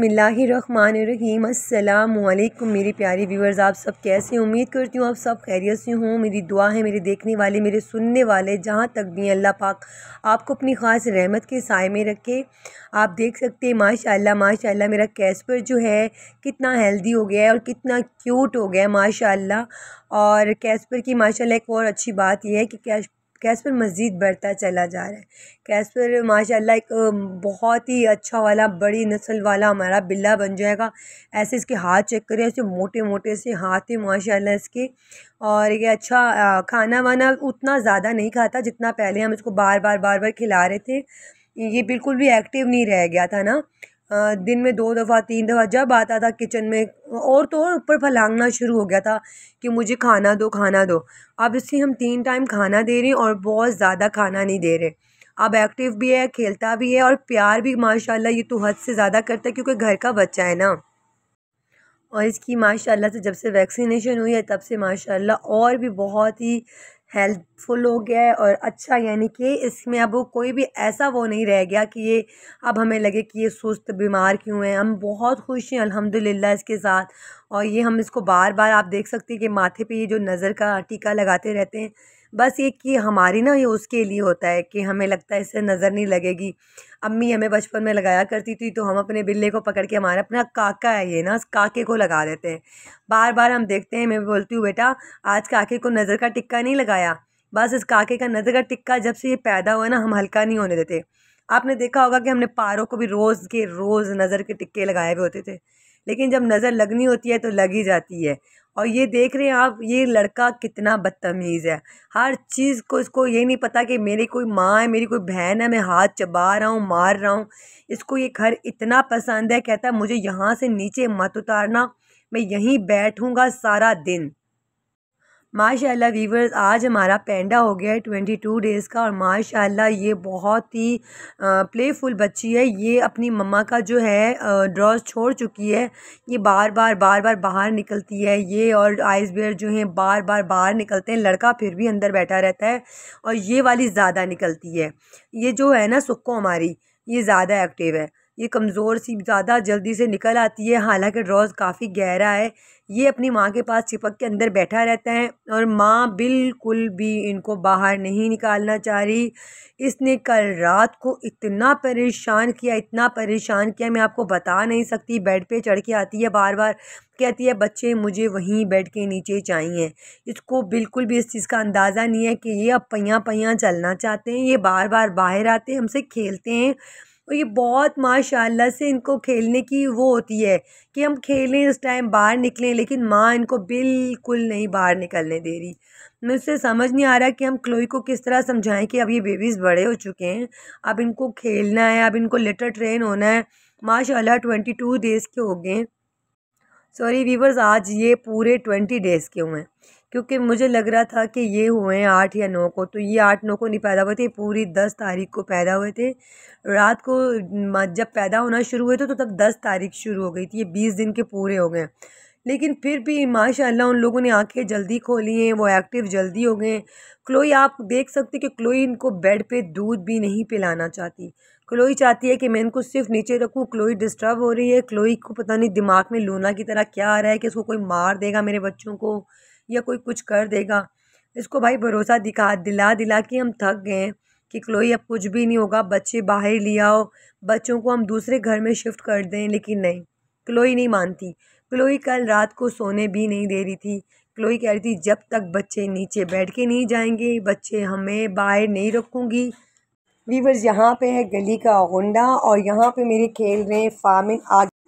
बिसमीम अल्लाम मेरे प्यारी व्यूअर्स आप सब कैसे उम्मीद करती हूँ आप सब खैरियत से हों मेरी दुआ है मेरे देखने वाले मेरे सुनने वाले जहाँ तक भी अल्लाह पाक आपको अपनी ख़ास रहमत के साय में रखे आप देख सकते हैं माशाल्लाह माशाल्लाह मेरा कैस्पर जो है कितना हेल्दी हो गया है और कितना क्यूट हो गया है माशाल्लाह और कैस्पर की माशाल्लाह एक और अच्छी बात यह है कि कैश पर मज़ीद बढ़ता चला जा रहा है पर माशाल्लाह एक बहुत ही अच्छा वाला बड़ी नस्ल वाला हमारा बिल्ला बन जाएगा ऐसे इसके हाथ चेक करें ऐसे मोटे मोटे से हाथ ही माशाल्लाह इसके और ये अच्छा खाना वाना उतना ज़्यादा नहीं खाता जितना पहले हम इसको बार बार बार बार खिला रहे थे ये बिल्कुल भी एक्टिव नहीं रह गया था ना दिन में दो दफ़ा तीन दफ़ा जब आता था किचन में और तो और ऊपर फलांगना शुरू हो गया था कि मुझे खाना दो खाना दो अब इससे हम तीन टाइम खाना दे रहे हैं और बहुत ज़्यादा खाना नहीं दे रहे अब एक्टिव भी है खेलता भी है और प्यार भी माशाल्लाह ये तो हद से ज़्यादा करता है क्योंकि घर का बच्चा है ना और इसकी माशाल्लाह से जब से वैक्सीनेशन हुई है तब से माशाल्लाह और भी बहुत ही हेल्पफुल हो गया है और अच्छा यानी कि इसमें अब कोई भी ऐसा वो नहीं रह गया कि ये अब हमें लगे कि ये सुस्त बीमार क्यों है हम बहुत खुश हैं अल्हम्दुलिल्लाह इसके साथ और ये हम इसको बार बार आप देख सकते हैं कि माथे पे ये जो नज़र का टीका लगाते रहते हैं बस ये कि हमारी ना ये उसके लिए होता है कि हमें लगता है इससे नज़र नहीं लगेगी अम्मी हमें बचपन में लगाया करती थी तो हम अपने बिल्ले को पकड़ के हमारा अपना काका है ये ना काके को लगा देते हैं बार बार हम देखते हैं मैं बोलती हूँ बेटा आज काके को नज़र का टिक्का नहीं लगाया बस इस काके का नज़र का टिक्का जब से ये पैदा हुआ ना हम हल्का नहीं होने देते आपने देखा होगा कि हमने पारों को भी रोज़ के रोज़ नज़र के टिक्के लगाए हुए होते थे लेकिन जब नज़र लगनी होती है तो लग ही जाती है और ये देख रहे हैं आप ये लड़का कितना बदतमीज़ है हर चीज़ को इसको ये नहीं पता कि मेरी कोई माँ है मेरी कोई बहन है मैं हाथ चबा रहा हूँ मार रहा हूँ इसको ये घर इतना पसंद है कहता है मुझे यहाँ से नीचे मत उतारना मैं यहीं बैठूँगा सारा दिन माशाल्लाह वीवर्स आज हमारा पेंडा हो गया है ट्वेंटी टू डेज़ का और माशाल्लाह ये बहुत ही प्लेफुल बच्ची है ये अपनी मम्मा का जो है ड्रॉज छोड़ चुकी है ये बार बार बार बार बाहर निकलती है ये और आइस बेयर जो हैं बार बार बाहर निकलते हैं लड़का फिर भी अंदर बैठा रहता है और ये वाली ज़्यादा निकलती है ये जो है ना सुक्को हमारी ये ज़्यादा एक्टिव है ये कमज़ोर सी ज़्यादा जल्दी से निकल आती है हालांकि ड्रॉज काफ़ी गहरा है ये अपनी माँ के पास चिपक के अंदर बैठा रहता है और माँ बिल्कुल भी इनको बाहर नहीं निकालना चाह रही इसने कल रात को इतना परेशान किया इतना परेशान किया मैं आपको बता नहीं सकती बेड पे चढ़ के आती है बार बार कहती है बच्चे मुझे वहीं बेड के नीचे चाहिए इसको बिल्कुल भी इस चीज़ का अंदाज़ा नहीं है कि ये अब पहियाँ पहिया चलना चाहते हैं ये बार बार बाहर आते हैं हमसे खेलते हैं और ये बहुत माशाल्लाह से इनको खेलने की वो होती है कि हम खेलें इस टाइम बाहर निकलें लेकिन माँ इनको बिल्कुल नहीं बाहर निकलने दे रही मुझसे समझ नहीं आ रहा कि हम क्लोई को किस तरह समझाएं कि अब ये बेबीज़ बड़े हो चुके हैं अब इनको खेलना है अब इनको लेटर ट्रेन होना है माशाल्लाह ट्वेंटी टू डेज़ के हो गए सॉरी वीवर्स आज ये पूरे ट्वेंटी डेज़ के हुए हैं क्योंकि मुझे लग रहा था कि ये हुए हैं आठ या नौ को तो ये आठ नौ को नहीं पैदा हुए थे पूरी दस तारीख को पैदा हुए थे रात को जब पैदा होना शुरू हुए थे तो तब दस तारीख शुरू हो गई थी ये बीस दिन के पूरे हो गए लेकिन फिर भी माशाल्लाह उन लोगों ने आंखें जल्दी खोली हैं वो एक्टिव जल्दी हो गए क्लोई आप देख सकते कि क्लोई इनको बेड पे दूध भी नहीं पिलाना चाहती क्लोई चाहती है कि मैं इनको सिर्फ नीचे रखूँ क्लोई डिस्टर्ब हो रही है क्लोई को पता नहीं दिमाग में लूना की तरह क्या आ रहा है कि इसको कोई मार देगा मेरे बच्चों को या कोई कुछ कर देगा इसको भाई भरोसा दिखा दिला दिला कि हम थक गए हैं कि क्लोई अब कुछ भी नहीं होगा बच्चे बाहर ले आओ बच्चों को हम दूसरे घर में शिफ्ट कर दें लेकिन नहीं क्लोई नहीं मानती क्लोई कल रात को सोने भी नहीं दे रही थी क्लोई कह रही थी जब तक बच्चे नीचे बैठ के नहीं जाएंगे बच्चे हमें बाहर नहीं रखूँगी वीवर्स यहाँ पे है गली का होंडा और यहाँ पे मेरे खेल रहे हैं फामिन आगे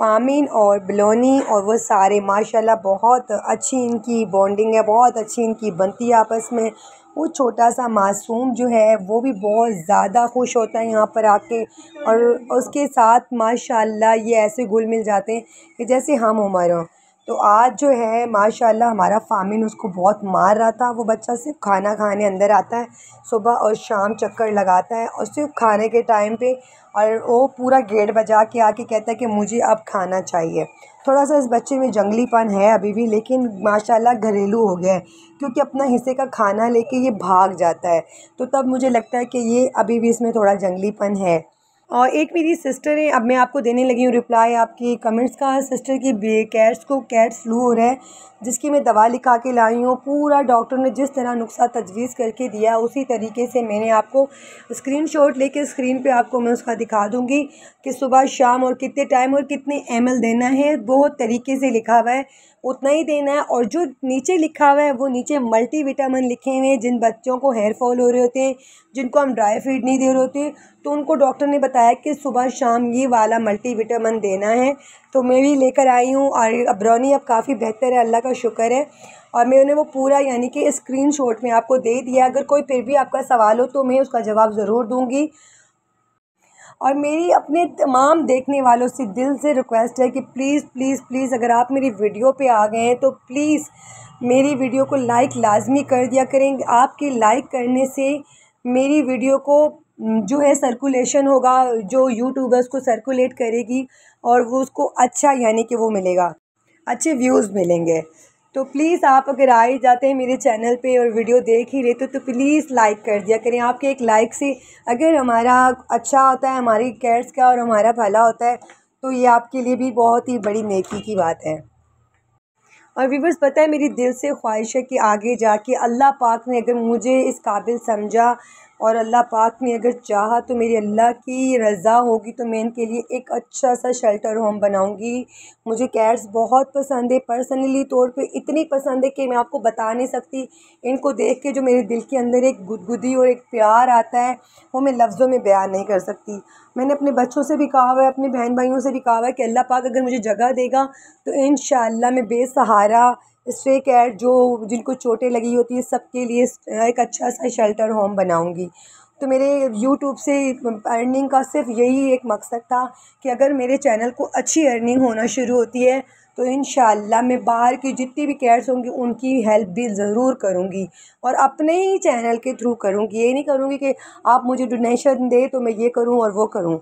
फ़ामिन और बिलोनी और वो सारे माशाल्लाह बहुत अच्छी इनकी बॉन्डिंग है बहुत अच्छी इनकी बनती है आपस में वो छोटा सा मासूम जो है वो भी बहुत ज़्यादा खुश होता है यहाँ पर आके और उसके साथ माशाल्लाह ये ऐसे घुल मिल जाते हैं कि जैसे हम हमारा तो आज जो है माशाल्लाह हमारा फामिन उसको बहुत मार रहा था वो बच्चा सिर्फ खाना खाने अंदर आता है सुबह और शाम चक्कर लगाता है और सिर्फ खाने के टाइम पे और वो पूरा गेट बजा के आके कहता है कि मुझे अब खाना चाहिए थोड़ा सा इस बच्चे में जंगलीपन है अभी भी लेकिन माशाल्लाह घरेलू हो गया है क्योंकि अपना हिस्से का खाना लेके ये भाग जाता है तो तब मुझे लगता है कि ये अभी भी इसमें थोड़ा जंगलीपन है और एक मेरी सिस्टर है अब मैं आपको देने लगी हूँ रिप्लाई आपकी कमेंट्स का सिस्टर की कैट्स को कैट फ्लू हो रहा है जिसकी मैं दवा लिखा के लाई हूँ पूरा डॉक्टर ने जिस तरह नुस्खा तजवीज़ करके दिया उसी तरीके से मैंने आपको स्क्रीन शॉट लेके स्क्रीन पे आपको मैं उसका दिखा दूँगी कि सुबह शाम और कितने टाइम और कितने एम देना है बहुत तरीके से लिखा हुआ है उतना ही देना है और जो नीचे लिखा हुआ है वो नीचे मल्टी विटामिन लिखे हुए हैं जिन बच्चों को हेयर फॉल हो रहे होते हैं जिनको हम ड्राई फीड नहीं दे रहे होते तो उनको डॉक्टर ने बताया कि सुबह शाम ये वाला मल्टी विटामिन देना है तो मैं भी लेकर आई हूँ और अब्रौनी अब काफ़ी बेहतर है अल्लाह का शुक्र है और मैंने वो पूरा यानी कि स्क्रीन शॉट में आपको दे दिया अगर कोई फिर भी आपका सवाल हो तो मैं उसका जवाब ज़रूर दूँगी और मेरी अपने तमाम देखने वालों से दिल से रिक्वेस्ट है कि प्लीज़ प्लीज़ प्लीज़ अगर आप मेरी वीडियो पे आ गए हैं तो प्लीज़ मेरी वीडियो को लाइक लाजमी कर दिया करें आपके लाइक करने से मेरी वीडियो को जो है सर्कुलेशन होगा जो यूट्यूबर्स को सर्कुलेट करेगी और वो उसको अच्छा यानी कि वो मिलेगा अच्छे व्यूज़ मिलेंगे तो प्लीज़ आप अगर आए जाते हैं मेरे चैनल पे और वीडियो देख ही लेते तो, तो प्लीज़ लाइक कर दिया करें आपके एक लाइक से अगर हमारा अच्छा होता है हमारी कैर्स का और हमारा भला होता है तो ये आपके लिए भी बहुत ही बड़ी नेकी की बात है और वीवर्स पता है मेरी दिल से ख्वाहिश है कि आगे जाके अल्लाह पाक ने अगर मुझे इस काबिल समझा और अल्लाह पाक ने अगर चाहा तो मेरी अल्लाह की रज़ा होगी तो मैं इनके लिए एक अच्छा सा शेल्टर होम बनाऊंगी मुझे कैट्स बहुत पसंद है पर्सनली तौर पे इतनी पसंद है कि मैं आपको बता नहीं सकती इनको देख के जो मेरे दिल के अंदर एक गुदगुदी और एक प्यार आता है वो मैं लफ्ज़ों में बयान नहीं कर सकती मैंने अपने बच्चों से भी कहा हुआ है अपने बहन भाइयों से भी कहा हुआ है कि अल्लाह पाक अगर मुझे जगह देगा तो इन मैं बेसहारा स्ट्रे कैट जो जिनको चोटें लगी होती है सबके लिए एक अच्छा सा शेल्टर होम बनाऊंगी तो मेरे यूट्यूब से अर्निंग का सिर्फ यही एक मकसद था कि अगर मेरे चैनल को अच्छी अर्निंग होना शुरू होती है तो इन मैं बाहर की जितनी भी केयर्स होंगी उनकी हेल्प भी ज़रूर करूँगी और अपने ही चैनल के थ्रू करूँगी ये नहीं करूँगी कि आप मुझे डोनेशन दें तो मैं ये करूँ और वो करूँ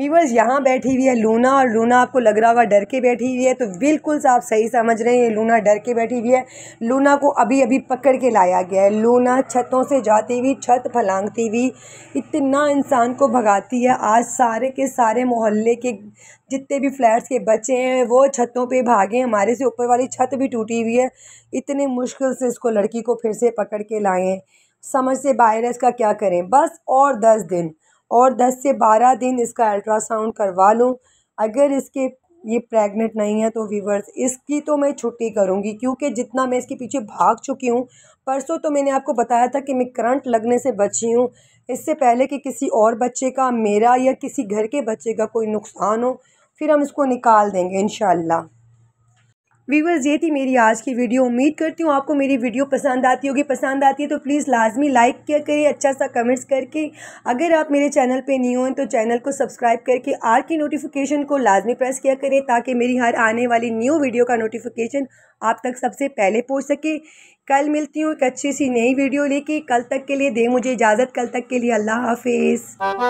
वीवर्स यहाँ बैठी हुई है लूना और लूना आपको लग रहा होगा डर के बैठी हुई है तो बिल्कुल आप सही समझ रहे हैं लूना डर के बैठी हुई है लूना को अभी अभी पकड़ के लाया गया है लूना छतों से जाती हुई छत फलांगती हुई इतना इंसान को भगाती है आज सारे के सारे मोहल्ले के जितने भी फ्लैट्स के बच्चे हैं वो छतों पर भागे हमारे से ऊपर वाली छत भी टूटी हुई है इतने मुश्किल से इसको लड़की को फिर से पकड़ के लाएँ समझ से बाहर है इसका क्या करें बस और दस दिन और 10 से 12 दिन इसका अल्ट्रासाउंड करवा लूँ अगर इसके ये प्रेग्नेंट नहीं है तो वीवर्स इसकी तो मैं छुट्टी करूँगी क्योंकि जितना मैं इसके पीछे भाग चुकी हूँ परसों तो मैंने आपको बताया था कि मैं करंट लगने से बची हूँ इससे पहले कि किसी और बच्चे का मेरा या किसी घर के बच्चे का कोई नुकसान हो फिर हम इसको निकाल देंगे इन व्यूवर्स ये थी मेरी आज की वीडियो उम्मीद करती हूँ आपको मेरी वीडियो पसंद आती होगी पसंद आती है तो प्लीज़ लाजमी लाइक किया करें अच्छा सा कमेंट्स करके अगर आप मेरे चैनल पे नहीं हो तो चैनल को सब्सक्राइब करके आर की नोटिफिकेशन को लाजमी प्रेस किया करें ताकि मेरी हर आने वाली न्यू वीडियो का नोटिफिकेशन आप तक सबसे पहले पहुँच सके कल मिलती हूँ एक अच्छी सी नई वीडियो लेके कल तक के लिए दे मुझे इजाज़त कल तक के लिए अल्लाह हाफिज़